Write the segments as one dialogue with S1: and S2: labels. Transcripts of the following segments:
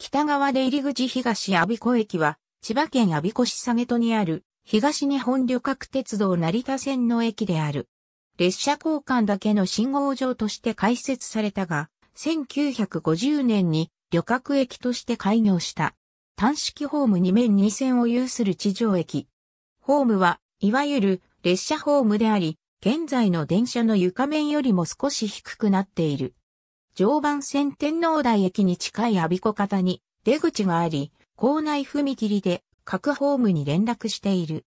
S1: 北側で入り口東阿鼻子駅は、千葉県阿鼻子市下げ戸にある、東日本旅客鉄道成田線の駅である。列車交換だけの信号場として開設されたが、1950年に旅客駅として開業した。単式ホーム2面2線を有する地上駅。ホームは、いわゆる列車ホームであり、現在の電車の床面よりも少し低くなっている。常磐線天皇台駅に近い阿鼻子方に出口があり、校内踏切で各ホームに連絡している。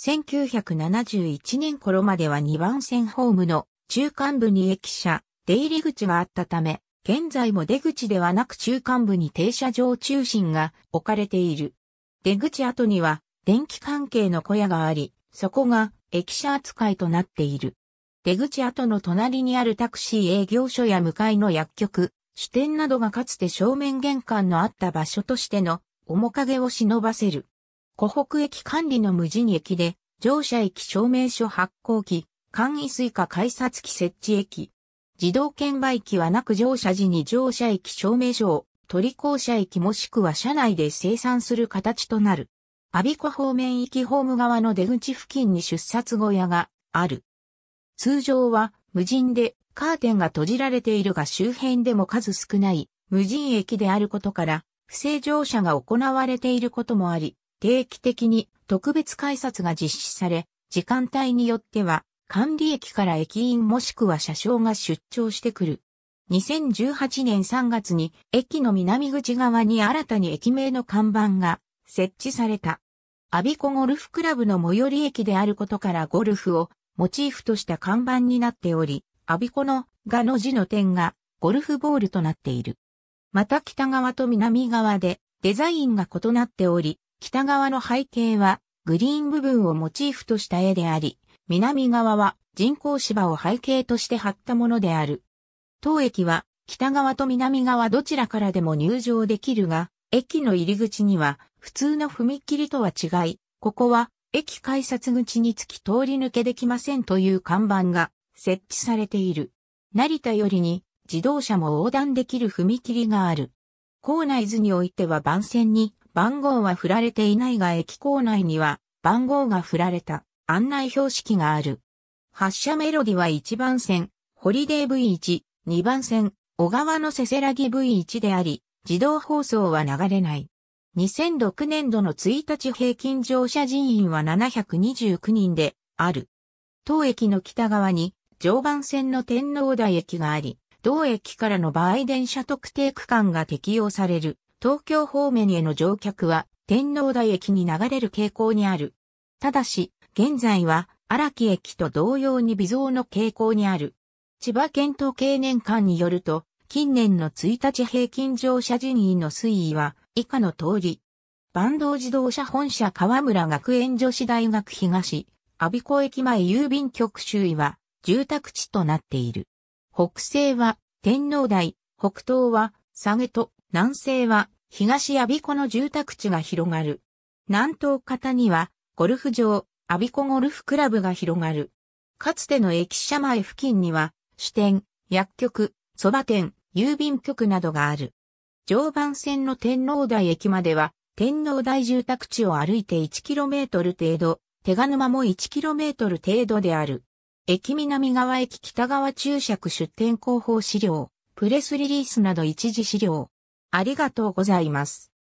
S1: 1971年頃までは2番線ホームの中間部に駅舎、出入り口があったため、現在も出口ではなく中間部に停車場中心が置かれている。出口跡には電気関係の小屋があり、そこが駅舎扱いとなっている。出口跡の隣にあるタクシー営業所や向かいの薬局、支店などがかつて正面玄関のあった場所としての面影を忍ばせる。湖北駅管理の無人駅で、乗車駅証明書発行機、簡易水化改札機設置駅。自動券売機はなく乗車時に乗車駅証明書を取り校車駅もしくは車内で生産する形となる。阿鼻子方面行きホーム側の出口付近に出札小屋がある。通常は無人でカーテンが閉じられているが周辺でも数少ない無人駅であることから不正乗車が行われていることもあり、定期的に特別改札が実施され、時間帯によっては管理駅から駅員もしくは車掌が出張してくる。2018年3月に駅の南口側に新たに駅名の看板が設置された。アビコゴルフクラブの最寄り駅であることからゴルフをモチーフとした看板になっており、アビコのがの字の点がゴルフボールとなっている。また北側と南側でデザインが異なっており、北側の背景はグリーン部分をモチーフとした絵であり、南側は人工芝を背景として貼ったものである。当駅は北側と南側どちらからでも入場できるが、駅の入り口には普通の踏切とは違い、ここは駅改札口につき通り抜けできませんという看板が設置されている。成田よりに自動車も横断できる踏切がある。構内図においては番線に番号は振られていないが駅構内には番号が振られた案内標識がある。発車メロディは1番線、ホリデー V1、2番線、小川のせせらぎ V1 であり、自動放送は流れない。2006年度の1日平均乗車人員は729人である。当駅の北側に常磐線の天皇台駅があり、同駅からの場合電車特定区間が適用される。東京方面への乗客は天皇台駅に流れる傾向にある。ただし、現在は荒木駅と同様に微増の傾向にある。千葉県統計年間によると、近年の1日平均乗車人員の推移は、以下の通り。坂東自動車本社河村学園女子大学東、阿鼻子駅前郵便局周囲は住宅地となっている。北西は天皇台、北東は下げと南西は東阿鼻子の住宅地が広がる。南東方にはゴルフ場、阿鼻子ゴルフクラブが広がる。かつての駅舎前付近には支店、薬局、蕎麦店、郵便局などがある。常磐線の天皇台駅までは、天皇台住宅地を歩いて 1km 程度、手賀沼も 1km 程度である。駅南側駅北側注釈出店広報資料、プレスリリースなど一時資料。ありがとうございます。